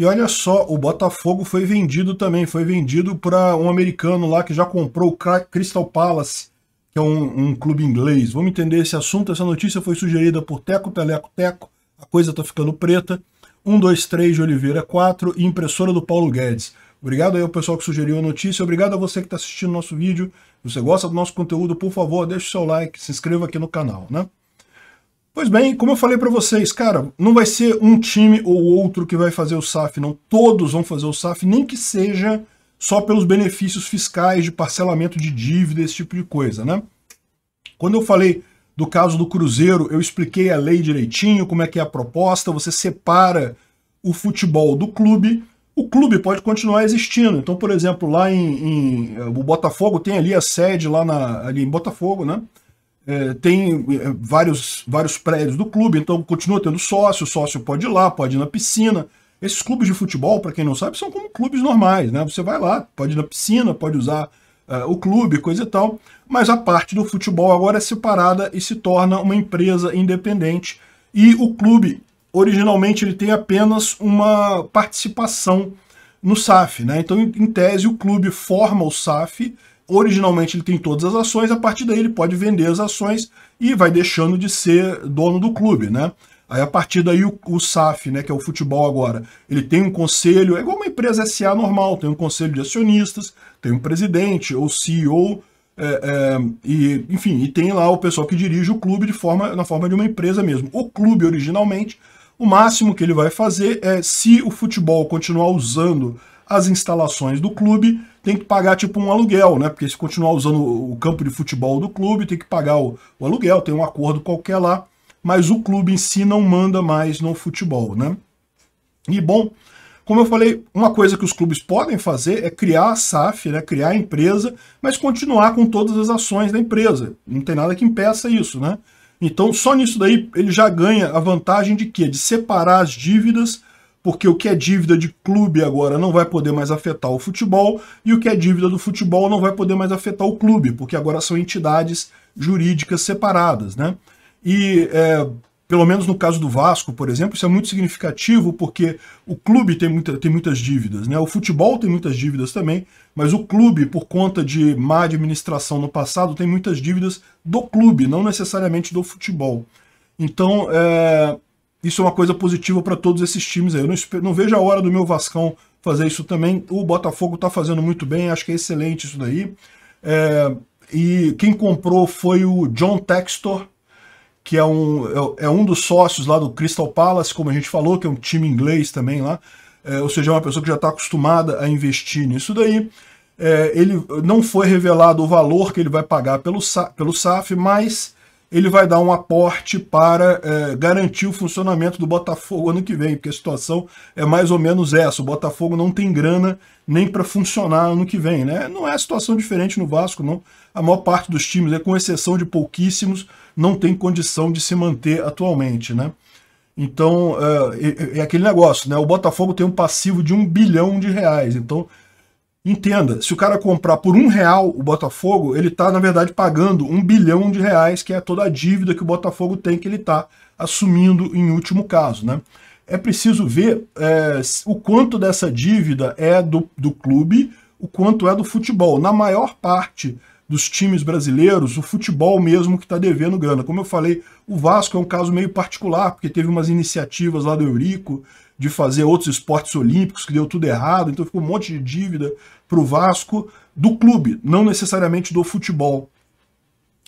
E olha só, o Botafogo foi vendido também, foi vendido para um americano lá que já comprou o Crystal Palace, que é um, um, clube inglês. Vamos entender esse assunto. Essa notícia foi sugerida por Teco Teleco Teco. A coisa está ficando preta. 123 de Oliveira 4 e impressora do Paulo Guedes. Obrigado aí ao pessoal que sugeriu a notícia. Obrigado a você que está assistindo nosso vídeo. Se você gosta do nosso conteúdo, por favor, deixe o seu like, se inscreva aqui no canal, né? Pois bem, como eu falei para vocês, cara, não vai ser um time ou outro que vai fazer o SAF, não. Todos vão fazer o SAF, nem que seja só pelos benefícios fiscais de parcelamento de dívida, esse tipo de coisa, né? Quando eu falei do caso do Cruzeiro, eu expliquei a lei direitinho, como é que é a proposta, você separa o futebol do clube, o clube pode continuar existindo. Então, por exemplo, lá em, em eh, o Botafogo tem ali a sede lá na, ali em Botafogo, né? É, tem é, vários, vários prédios do clube, então continua tendo sócio, o sócio pode ir lá, pode ir na piscina. Esses clubes de futebol, para quem não sabe, são como clubes normais, né? Você vai lá, pode ir na piscina, pode usar uh, o clube, coisa e tal, mas a parte do futebol agora é separada e se torna uma empresa independente. E o clube, originalmente, ele tem apenas uma participação no SAF, né? Então, em tese, o clube forma o SAF originalmente ele tem todas as ações, a partir daí ele pode vender as ações e vai deixando de ser dono do clube, né? Aí a partir daí o, o SAF, né, que é o futebol agora, ele tem um conselho, é igual uma empresa SA normal, tem um conselho de acionistas, tem um presidente ou CEO, é, é, e, enfim, e tem lá o pessoal que dirige o clube de forma, na forma de uma empresa mesmo. O clube, originalmente, o máximo que ele vai fazer é, se o futebol continuar usando as instalações do clube, tem que pagar tipo um aluguel, né? Porque se continuar usando o campo de futebol do clube, tem que pagar o, o aluguel, tem um acordo qualquer lá, mas o clube em si não manda mais no futebol, né? E bom, como eu falei, uma coisa que os clubes podem fazer é criar a SAF, né, criar a empresa, mas continuar com todas as ações da empresa. Não tem nada que impeça isso, né? Então, só nisso daí ele já ganha a vantagem de quê? De separar as dívidas porque o que é dívida de clube agora não vai poder mais afetar o futebol e o que é dívida do futebol não vai poder mais afetar o clube, porque agora são entidades jurídicas separadas, né? E é, pelo menos no caso do Vasco, por exemplo, isso é muito significativo porque o clube tem, muita, tem muitas dívidas, né? O futebol tem muitas dívidas também, mas o clube, por conta de má administração no passado, tem muitas dívidas do clube, não necessariamente do futebol. Então, é, isso é uma coisa positiva para todos esses times aí. Eu não, não, vejo a hora do meu Vascão fazer isso também. O Botafogo está fazendo muito bem, acho que é excelente isso daí. É, e quem comprou foi o John Textor, que é um, é, é, um dos sócios lá do Crystal Palace, como a gente falou, que é um time inglês também lá. É, ou seja, é uma pessoa que já está acostumada a investir nisso daí. É, ele não foi revelado o valor que ele vai pagar pelo, pelo SAF, mas ele vai dar um aporte para é, garantir o funcionamento do Botafogo ano que vem, porque a situação é mais ou menos essa. O Botafogo não tem grana nem para funcionar ano que vem. Né? Não é a situação diferente no Vasco, não. A maior parte dos times, né, com exceção de pouquíssimos, não tem condição de se manter atualmente. Né? Então, é, é, é aquele negócio, né? O Botafogo tem um passivo de um bilhão de reais. Então, Entenda, se o cara comprar por um real o Botafogo, ele está, na verdade, pagando um bilhão de reais, que é toda a dívida que o Botafogo tem, que ele está assumindo em último caso. Né? É preciso ver é, o quanto dessa dívida é do, do clube, o quanto é do futebol. Na maior parte dos times brasileiros, o futebol mesmo que está devendo grana. Como eu falei, o Vasco é um caso meio particular, porque teve umas iniciativas lá do Eurico de fazer outros esportes olímpicos, que deu tudo errado, então ficou um monte de dívida para o Vasco do clube, não necessariamente do futebol.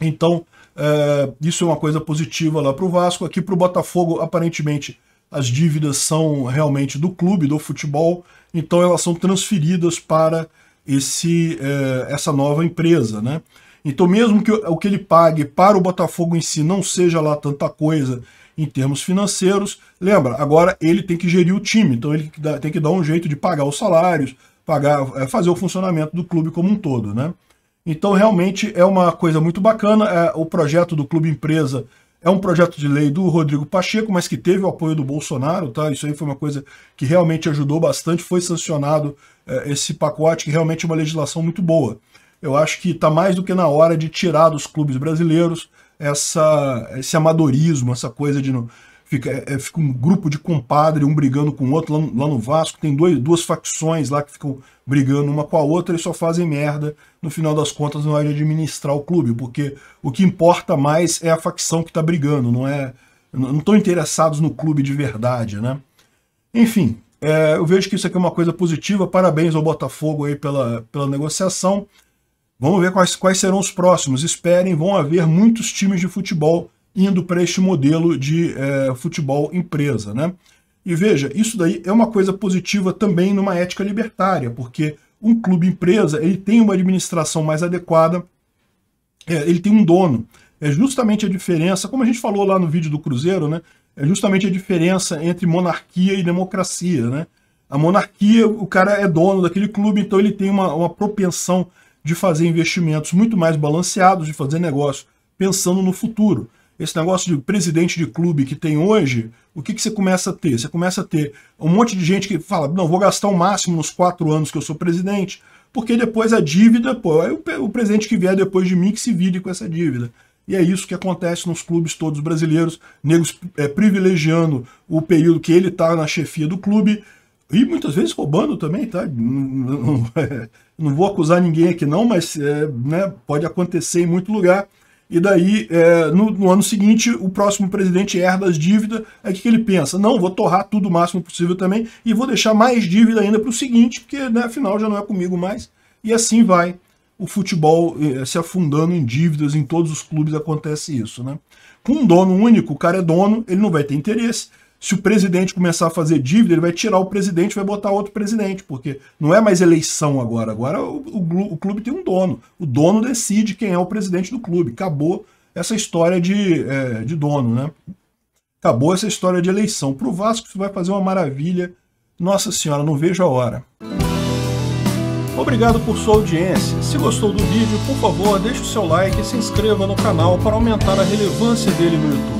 Então, é, isso é uma coisa positiva lá para o Vasco. Aqui para o Botafogo, aparentemente, as dívidas são realmente do clube, do futebol, então elas são transferidas para esse, é, essa nova empresa. Né? Então, mesmo que o que ele pague para o Botafogo em si não seja lá tanta coisa em termos financeiros. Lembra, agora ele tem que gerir o time, então ele tem que dar um jeito de pagar os salários, pagar, é, fazer o funcionamento do clube como um todo, né? Então realmente é uma coisa muito bacana. É, o projeto do Clube Empresa é um projeto de lei do Rodrigo Pacheco, mas que teve o apoio do Bolsonaro, tá? Isso aí foi uma coisa que realmente ajudou bastante, foi sancionado é, esse pacote, que realmente é uma legislação muito boa. Eu acho que está mais do que na hora de tirar dos clubes brasileiros essa, esse amadorismo, essa coisa de. Não, fica, é, é, fica um grupo de compadre, um brigando com o outro. Lá no, lá no Vasco tem dois, duas facções lá que ficam brigando uma com a outra e só fazem merda. No final das contas, não hora de administrar o clube, porque o que importa mais é a facção que está brigando, não é. Não estão interessados no clube de verdade, né? Enfim, é, eu vejo que isso aqui é uma coisa positiva. Parabéns ao Botafogo aí pela, pela negociação. Vamos ver quais, quais serão os próximos. Esperem, vão haver muitos times de futebol indo para este modelo de é, futebol empresa. Né? E veja, isso daí é uma coisa positiva também numa ética libertária, porque um clube empresa ele tem uma administração mais adequada, é, ele tem um dono. É justamente a diferença, como a gente falou lá no vídeo do Cruzeiro, né? É justamente a diferença entre monarquia e democracia, né? A monarquia, o cara é dono daquele clube, então ele tem uma, uma propensão de fazer investimentos muito mais balanceados, de fazer negócio pensando no futuro. Esse negócio de presidente de clube que tem hoje, o que, que você começa a ter? Você começa a ter um monte de gente que fala, não, vou gastar o máximo nos quatro anos que eu sou presidente, porque depois a dívida, pô, é o presidente que vier depois de mim que se vire com essa dívida. E é isso que acontece nos clubes todos brasileiros, negros é, privilegiando o período que ele está na chefia do clube e muitas vezes roubando também, tá? É, não vou acusar ninguém aqui não, mas é, né, pode acontecer em muito lugar. E daí, é, no, no, ano seguinte, o próximo presidente herda as dívidas. Aí é, o que, que, ele pensa? Não, vou torrar tudo o máximo possível também e vou deixar mais dívida ainda para o seguinte, porque né, afinal já não é comigo mais. E assim vai o futebol é, se afundando em dívidas, em todos os clubes acontece isso. Né? Com um dono único, o cara é dono, ele não vai ter interesse se o presidente começar a fazer dívida, ele vai tirar o presidente e vai botar outro presidente, porque não é mais eleição agora. Agora o, o, o, clube tem um dono. O dono decide quem é o presidente do clube. Acabou essa história de, é, de dono, né? Acabou essa história de eleição. Para o Vasco, isso vai fazer uma maravilha. Nossa Senhora, não vejo a hora. Obrigado por sua audiência. Se gostou do vídeo, por favor, deixe o seu like e se inscreva no canal para aumentar a relevância dele no YouTube.